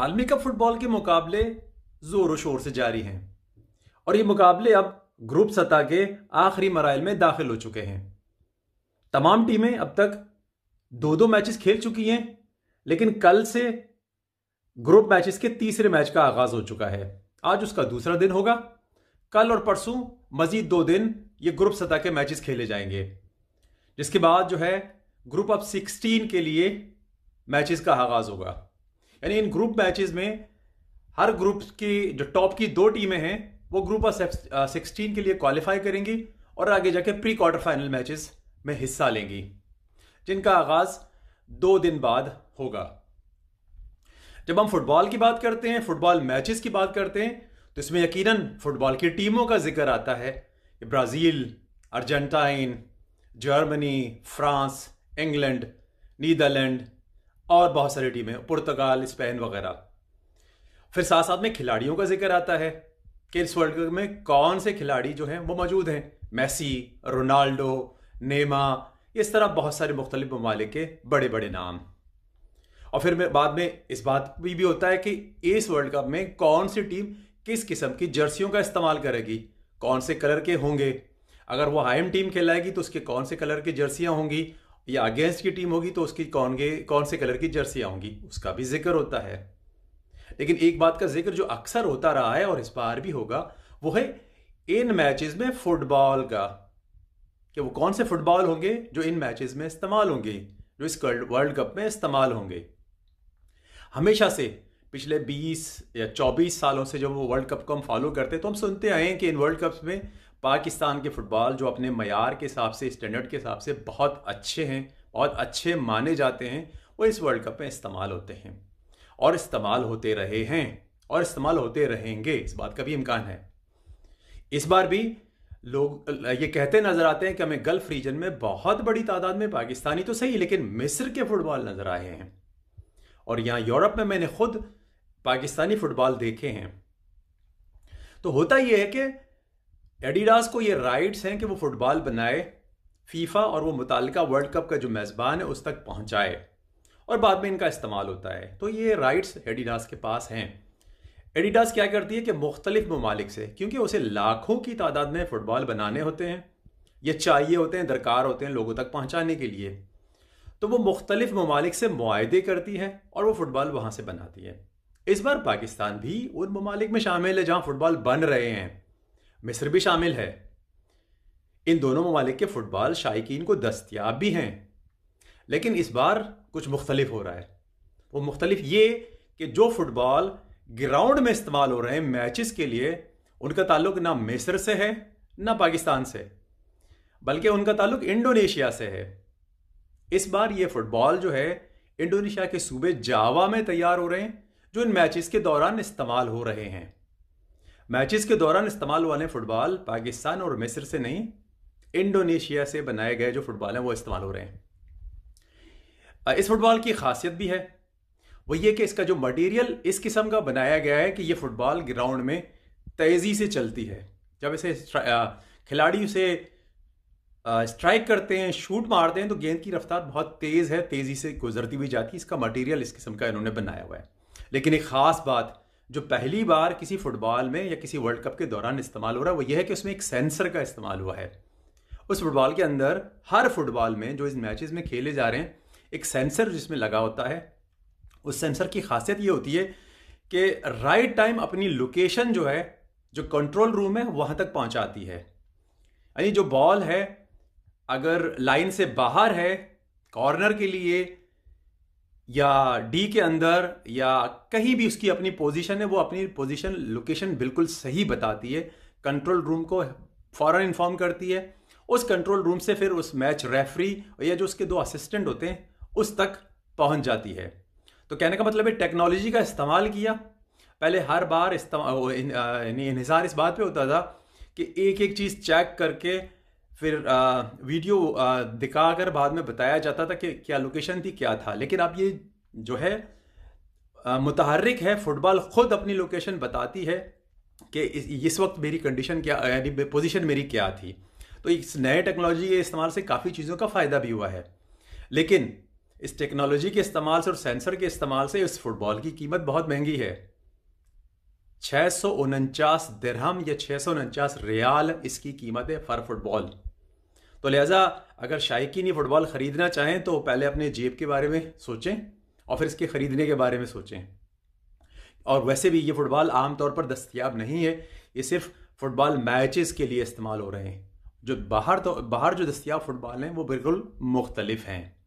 आलमी cup football के मुकाबले जोरों शोर से जारी हैं और ये मुकाबले अब ग्रुप सतह के आखिरी मराइल में दाखिल हो चुके हैं तमाम टीमें अब तक दो दो मैचेस खेल चुकी हैं लेकिन कल से ग्रुप मैचेस के तीसरे मैच का आगाज हो चुका है आज उसका दूसरा दिन होगा कल और परसों मजीद दो दिन ये ग्रुप सतह के मैचेस खेले जाएंगे जिसके बाद जो है ग्रुप ऑफ सिक्सटीन के लिए मैचेस का आगाज होगा यानी इन ग्रुप मैचेस में हर ग्रुप की जो टॉप की दो टीमें हैं वो ग्रुप ऑफ सिक्सटीन के लिए क्वालिफाई करेंगी और आगे जाके प्री क्वार्टर फाइनल मैचेस में हिस्सा लेंगी जिनका आगाज दो दिन बाद होगा जब हम फुटबॉल की बात करते हैं फुटबॉल मैचेस की बात करते हैं तो इसमें यकीनन फुटबॉल की टीमों का जिक्र आता है Brazil Argentine Germany France England Netherland और बहुत सारी टीमें पुर्तगाल स्पेन वगैरह फिर साथ साथ में खिलाड़ियों का जिक्र आता है कि इस वर्ल्ड कप में कौन से खिलाड़ी जो हैं वो मौजूद हैं मेसी रोनाल्डो नेमा इस तरह बहुत सारे मुख्तलिफ ममालिक के बड़े बड़े नाम और फिर बाद में इस बात भी, भी होता है कि इस वर्ल्ड कप में कौन सी टीम किस किस्म की जर्सियों का इस्तेमाल करेगी कौन से कलर के होंगे अगर वो हाइम टीम खेलाएगी तो उसके कौन से कलर की जर्सियाँ होंगी या अगेंस्ट की टीम होगी तो उसकी कौन गे कौन से कलर की जर्सी आऊंगी उसका भी जिक्र होता है लेकिन एक बात का जिक्र जो अक्सर होता रहा है और इस बार भी होगा वो है इन मैचेस में फुटबॉल का कि वो कौन से फुटबॉल होंगे जो इन मैचेस में इस्तेमाल होंगे जो इस वर्ल्ड कप में इस्तेमाल होंगे हमेशा से पिछले 20 या 24 सालों से जब वो वर्ल्ड कप को हम फॉलो करते तो हम सुनते आए हैं कि इन वर्ल्ड कप्स में पाकिस्तान के फुटबॉल जो अपने मैार के हिसाब से स्टैंडर्ड के हिसाब से बहुत अच्छे हैं बहुत अच्छे माने जाते हैं वो इस वर्ल्ड कप में इस्तेमाल होते हैं और इस्तेमाल होते रहे हैं और इस्तेमाल होते रहेंगे इस बात का भी इम्कान है इस बार भी लोग ये कहते नजर आते हैं कि हमें गल्फ रीजन में बहुत बड़ी तादाद में पाकिस्तानी तो सही लेकिन मिस्र के फुटबॉल नजर आए हैं और यहाँ यूरोप में मैंने खुद पाकिस्तानी फुटबॉल देखे हैं तो होता यह है कि एडिडास को ये राइट्स हैं कि वो फुटबॉल बनाए फीफा और वो मुतल वर्ल्ड कप का जो मेज़बान है उस तक पहुंचाए और बाद में इनका इस्तेमाल होता है तो ये राइट्स एडिडास के पास हैं एडिडास क्या करती है कि मुख्तलिफ ममालिक से क्योंकि उसे लाखों की तादाद में फ़ुटबॉल बनाने होते हैं ये चाहिए होते हैं दरकार होते हैं लोगों तक पहुँचाने के लिए तो वो मुख्तलिफ ममालिक से मुआदे करती है और वो फ़ुटबॉल वहाँ से बनाती है इस बार पाकिस्तान भी उन ममालिक में शामिल है जहां फुटबॉल बन रहे हैं मिस्र भी शामिल है इन दोनों ममालिक के फुटबॉल शायकीन को दस्तियाब भी हैं लेकिन इस बार कुछ मुख्तलिफ हो रहा है वो मुख्तलिफ ये कि जो फुटबॉल ग्राउंड में इस्तेमाल हो रहे हैं मैचेस के लिए उनका ताल्लुक ना मिस्र से है ना पाकिस्तान से बल्कि उनका ताल्लुक इंडोनेशिया से है इस बार ये फुटबॉल जो है इंडोनेशिया के सूबे जावा में तैयार हो रहे हैं जो इन मैचेस के दौरान इस्तेमाल हो रहे हैं मैचेस के दौरान इस्तेमाल वाले फुटबॉल पाकिस्तान और मिस्र से नहीं इंडोनेशिया से बनाए गए जो फुटबॉल हैं वो इस्तेमाल हो रहे हैं इस फुटबॉल की खासियत भी है वो ये कि इसका जो मटेरियल इस किस्म का बनाया गया है कि ये फुटबॉल ग्राउंड में तेज़ी से चलती है जब इसे खिलाड़ी उसे स्ट्राइक करते हैं शूट मारते हैं तो गेंद की रफ्तार बहुत तेज़ है तेज़ी से गुजरती भी जाती है इसका मटेरियल इस किस्म का इन्होंने बनाया हुआ है लेकिन एक ख़ास बात जो पहली बार किसी फुटबॉल में या किसी वर्ल्ड कप के दौरान इस्तेमाल हो रहा है वो यह है कि उसमें एक सेंसर का इस्तेमाल हुआ है उस फुटबॉल के अंदर हर फुटबॉल में जो इस मैचेस में खेले जा रहे हैं एक सेंसर जिसमें लगा होता है उस सेंसर की खासियत ये होती है कि राइट टाइम अपनी लोकेशन जो है जो कंट्रोल रूम है वहाँ तक पहुँचाती है यानी जो बॉल है अगर लाइन से बाहर है कॉर्नर के लिए या डी के अंदर या कहीं भी उसकी अपनी पोजीशन है वो अपनी पोजीशन लोकेशन बिल्कुल सही बताती है कंट्रोल रूम को फौरन इन्फॉर्म करती है उस कंट्रोल रूम से फिर उस मैच रेफरी या जो उसके दो असिस्टेंट होते हैं उस तक पहुंच जाती है तो कहने का मतलब है टेक्नोलॉजी का इस्तेमाल किया पहले हर बार इस्तेमाल इन, इस बात पे होता था कि एक एक चीज़ चेक करके फिर आ, वीडियो आ, दिखा कर बाद में बताया जाता था कि क्या लोकेशन थी क्या था लेकिन अब ये जो है मुतहरक है फुटबॉल खुद अपनी लोकेशन बताती है कि इस, इस वक्त मेरी कंडीशन क्या यानी पोजीशन मेरी क्या थी तो इस नए टेक्नोलॉजी के इस्तेमाल से काफ़ी चीज़ों का फ़ायदा भी हुआ है लेकिन इस टेक्नोलॉजी के इस्तेमाल से और सेंसर के इस्तेमाल से इस फुटबॉल की कीमत बहुत महंगी है छः सौ उनचास दिरहम या छः सौ उनचास रियाल इसकी कीमत है फर फुटबॉल तो लिहाजा अगर शायकी नहीं फुटबॉल ख़रीदना चाहें तो पहले अपने जेब के बारे में सोचें और फिर इसके ख़रीदने के बारे में सोचें और वैसे भी ये फ़ुटबॉल आम तौर पर दस्तियाब नहीं है ये सिर्फ फ़ुटबॉल मैचेस के लिए इस्तेमाल हो रहे हैं जो बाहर तो बाहर जो दस्तियाब फ़ुटबॉल हैं वो बिल्कुल मुख्तलिफ हैं